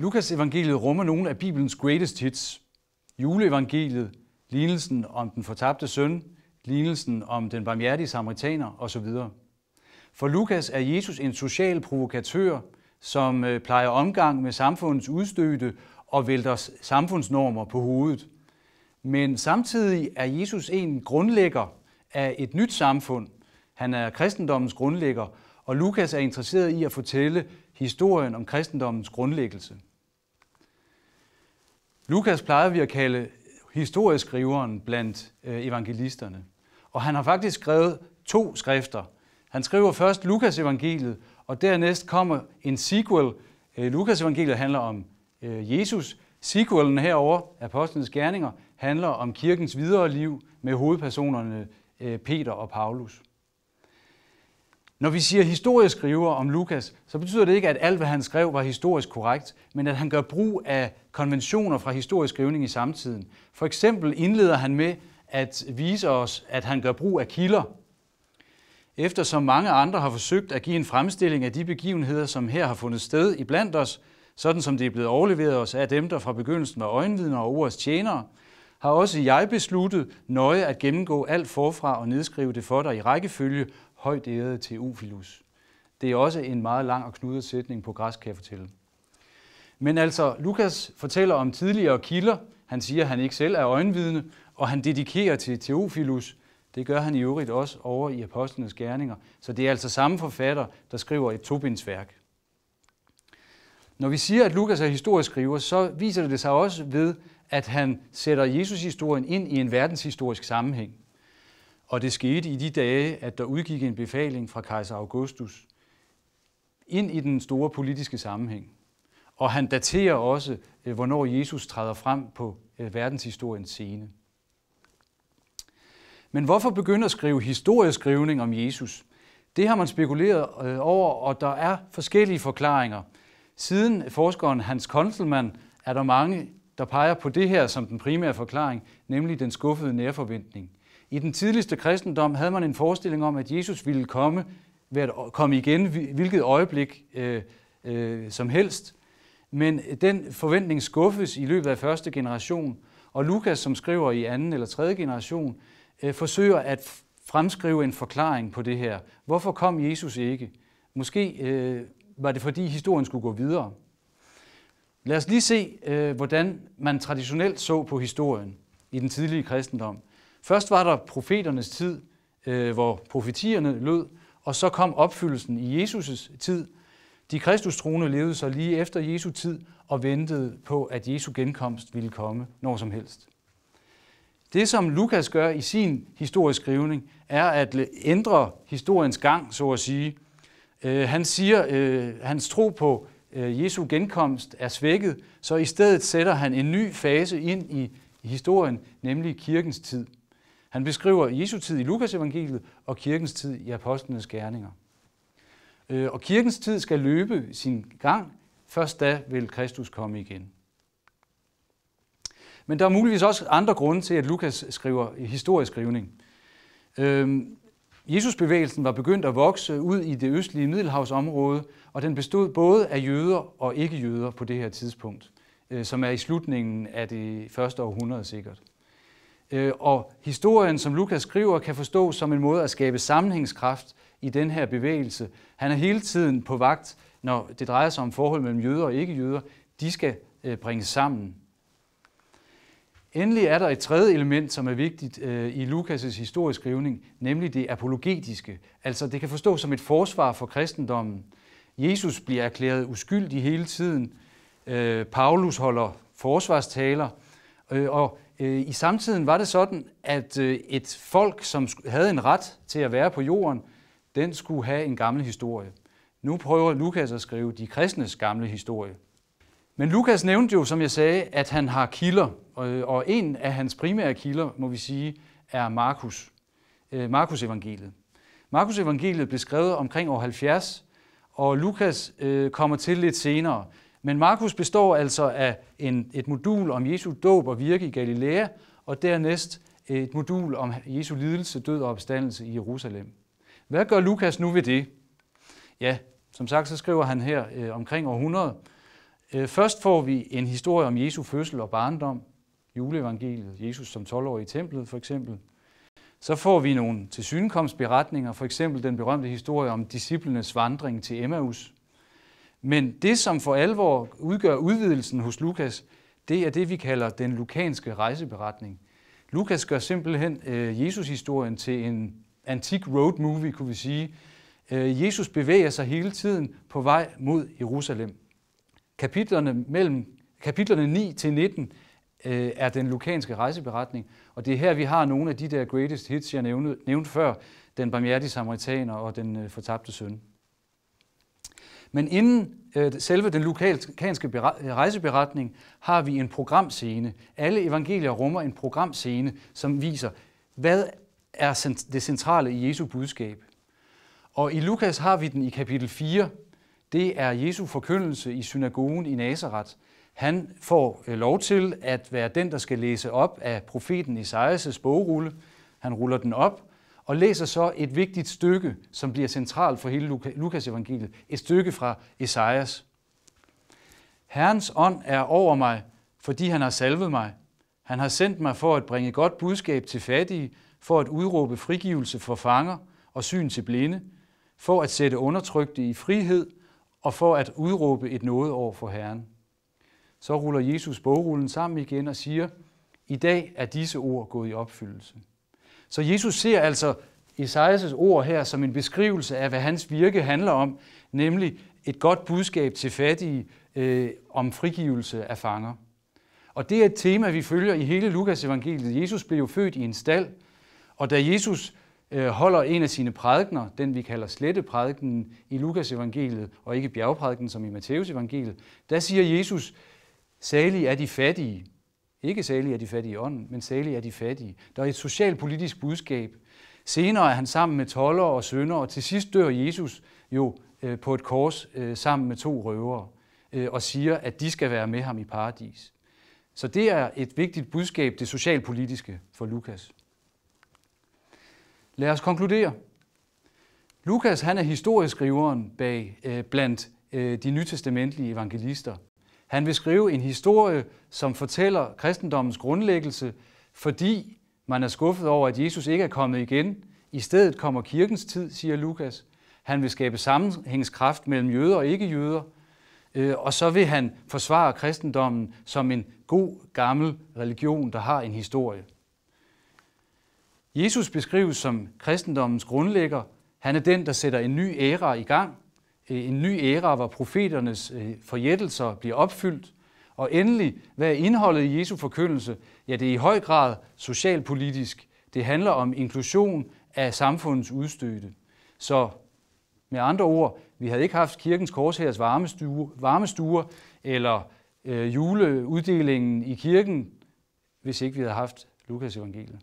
Lukas evangeliet rummer nogle af Bibelens greatest hits. Juleevangeliet, lignelsen om den fortabte søn, lignelsen om den barmhjertige samaritaner osv. For Lukas er Jesus en social provokatør, som øh, plejer omgang med samfundets udstødte og vælter samfundsnormer på hovedet. Men samtidig er Jesus en grundlægger af et nyt samfund. Han er kristendommens grundlægger, og Lukas er interesseret i at fortælle historien om kristendommens grundlæggelse. Lukas plejede vi at kalde historieskriveren blandt øh, evangelisterne. Og han har faktisk skrevet to skrifter. Han skriver først Lukas evangeliet, og dernæst kommer en sequel. Øh, Lukas evangeliet handler om øh, Jesus. Sequelen herover, Apostlenes Gerninger, handler om kirkens videre liv med hovedpersonerne Peter og Paulus. Når vi siger historieskriver om Lukas, så betyder det ikke, at alt, hvad han skrev, var historisk korrekt, men at han gør brug af konventioner fra historisk skrivning i samtiden. For eksempel indleder han med at vise os, at han gør brug af kilder. Eftersom mange andre har forsøgt at give en fremstilling af de begivenheder, som her har fundet sted i blandt os, sådan som det er blevet overleveret os af dem, der fra begyndelsen var øjenvidner og ordets tjenere, har også jeg besluttet nøje at gennemgå alt forfra og nedskrive det for dig i rækkefølge højt ærede Teofilus. Det er også en meget lang og knudret sætning på græsk, kan jeg fortælle. Men altså, Lukas fortæller om tidligere kilder. Han siger, at han ikke selv er øjenvidne, og han dedikerer til Theophilus. Det gør han i øvrigt også over i Apostlenes Gerninger. Så det er altså samme forfatter, der skriver et tobindsværk. Når vi siger, at Lukas er historisk skriver, så viser det sig også ved, at han sætter Jesus-historien ind i en verdenshistorisk sammenhæng. Og det skete i de dage, at der udgik en befaling fra kejser Augustus ind i den store politiske sammenhæng. Og han daterer også, øh, hvornår Jesus træder frem på øh, verdenshistoriens scene. Men hvorfor begynde at skrive historieskrivning om Jesus? Det har man spekuleret øh, over, og der er forskellige forklaringer. Siden forskeren Hans Konselmann er der mange der peger på det her som den primære forklaring, nemlig den skuffede nærforventning. I den tidligste kristendom havde man en forestilling om, at Jesus ville komme, ved at komme igen, hvilket øjeblik øh, øh, som helst. Men den forventning skuffes i løbet af første generation, og Lukas, som skriver i anden eller tredje generation, øh, forsøger at fremskrive en forklaring på det her. Hvorfor kom Jesus ikke? Måske øh, var det, fordi historien skulle gå videre. Lad os lige se, øh, hvordan man traditionelt så på historien i den tidlige kristendom. Først var der profeternes tid, øh, hvor profetierne lød, og så kom opfyldelsen i Jesus' tid. De kristustroende levede så lige efter Jesu tid og ventede på, at Jesu genkomst ville komme når som helst. Det, som Lukas gør i sin historisk skrivning, er at ændre historiens gang, så at sige. Øh, han siger, hans tro på Øh, Jesu genkomst er svækket, så i stedet sætter han en ny fase ind i historien, nemlig kirkens tid. Han beskriver Jesu tid i Lukas evangeliet og kirkens tid i apostlenes gerninger. Øh, og kirkens tid skal løbe sin gang, først da vil Kristus komme igen. Men der er muligvis også andre grunde til, at Lukas skriver historieskrivning. Øhm, Jesusbevægelsen var begyndt at vokse ud i det østlige Middelhavsområde, og den bestod både af jøder og ikke-jøder på det her tidspunkt, øh, som er i slutningen af det første århundrede sikkert. Øh, og historien, som Lukas skriver, kan forstås som en måde at skabe sammenhængskraft i den her bevægelse. Han er hele tiden på vagt, når det drejer sig om forhold mellem jøder og ikke-jøder. De skal øh, bringes sammen. Endelig er der et tredje element, som er vigtigt øh, i Lukas' historieskrivning, nemlig det apologetiske. Altså det kan forstås som et forsvar for kristendommen. Jesus bliver erklæret uskyldig hele tiden. Øh, Paulus holder forsvarstaler. Øh, og øh, i samtiden var det sådan, at øh, et folk, som havde en ret til at være på jorden, den skulle have en gammel historie. Nu prøver Lukas at skrive de kristnes gamle historie. Men Lukas nævnte jo, som jeg sagde, at han har kilder, og en af hans primære kilder, må vi sige, er Markus, øh, Markus evangeliet. Markus evangeliet blev skrevet omkring år 70, og Lukas øh, kommer til lidt senere. Men Markus består altså af en, et modul om Jesu dåb og virke i Galilea, og dernæst øh, et modul om Jesu lidelse, død og opstandelse i Jerusalem. Hvad gør Lukas nu ved det? Ja, som sagt, så skriver han her øh, omkring 100, Øh, først får vi en historie om Jesu fødsel og barndom, juleevangeliet, Jesus som 12-årig i templet for eksempel. Så får vi nogle tilsynekomstberetninger, for eksempel den berømte historie om disciplenes vandring til Emmaus. Men det, som for alvor udgør udvidelsen hos Lukas, det er det, vi kalder den lukanske rejseberetning. Lukas gør simpelthen øh, Jesus-historien til en antik road movie, kunne vi sige. Øh, Jesus bevæger sig hele tiden på vej mod Jerusalem. Kapitlerne, mellem, kapitlerne 9-19 til øh, er den lukanske rejseberetning, og det er her, vi har nogle af de der greatest hits, jeg nævnte, nævnte før, den barmhjertige samaritaner og den øh, fortabte søn. Men inden øh, selve den lukanske rejseberetning har vi en programscene. Alle evangelier rummer en programscene, som viser, hvad er det centrale i Jesu budskab. Og i Lukas har vi den i kapitel 4, det er Jesu forkyndelse i synagogen i Nazareth. Han får øh, lov til at være den, der skal læse op af profeten Isaias' bogrulle. Han ruller den op og læser så et vigtigt stykke, som bliver centralt for hele Lukas evangeliet. Et stykke fra Isaias. Herrens ånd er over mig, fordi han har salvet mig. Han har sendt mig for at bringe godt budskab til fattige, for at udråbe frigivelse for fanger og syn til blinde, for at sætte undertrykte i frihed og for at udråbe et noget over for Herren. Så ruller Jesus bogrullen sammen igen og siger, i dag er disse ord gået i opfyldelse. Så Jesus ser altså Esajas' ord her som en beskrivelse af, hvad hans virke handler om, nemlig et godt budskab til fattige øh, om frigivelse af fanger. Og det er et tema, vi følger i hele Lukas evangeliet. Jesus blev jo født i en stald, og da Jesus Øh, holder en af sine prædikner, den vi kalder sletteprædiken i Lukas evangeliet, og ikke bjergprædiken som i Matteus evangeliet, der siger Jesus, salige er de fattige. Ikke salige er de fattige i ånden, men salige er de fattige. Der er et socialpolitisk budskab. Senere er han sammen med toller og sønder, og til sidst dør Jesus jo øh, på et kors øh, sammen med to røvere og siger, at de skal være med ham i paradis. Så det er et vigtigt budskab, det socialpolitiske for Lukas. Lad os konkludere. Lukas han er historieskriveren bag, øh, blandt øh, de nytestamentlige evangelister. Han vil skrive en historie, som fortæller kristendommens grundlæggelse, fordi man er skuffet over, at Jesus ikke er kommet igen. I stedet kommer kirkens tid, siger Lukas. Han vil skabe sammenhængskraft mellem jøder og ikke-jøder. Øh, og så vil han forsvare kristendommen som en god, gammel religion, der har en historie. Jesus beskrives som kristendommens grundlægger. Han er den, der sætter en ny æra i gang. Øh, en ny æra, hvor profeternes øh, forjættelser bliver opfyldt. Og endelig, hvad er indholdet i Jesu forkyndelse? Ja, det er i høj grad socialpolitisk. Det handler om inklusion af samfundets udstødte. Så med andre ord, vi havde ikke haft kirkens korshærs varmestue, varmestuer eller øh, juleuddelingen i kirken, hvis ikke vi havde haft Lukas evangeliet.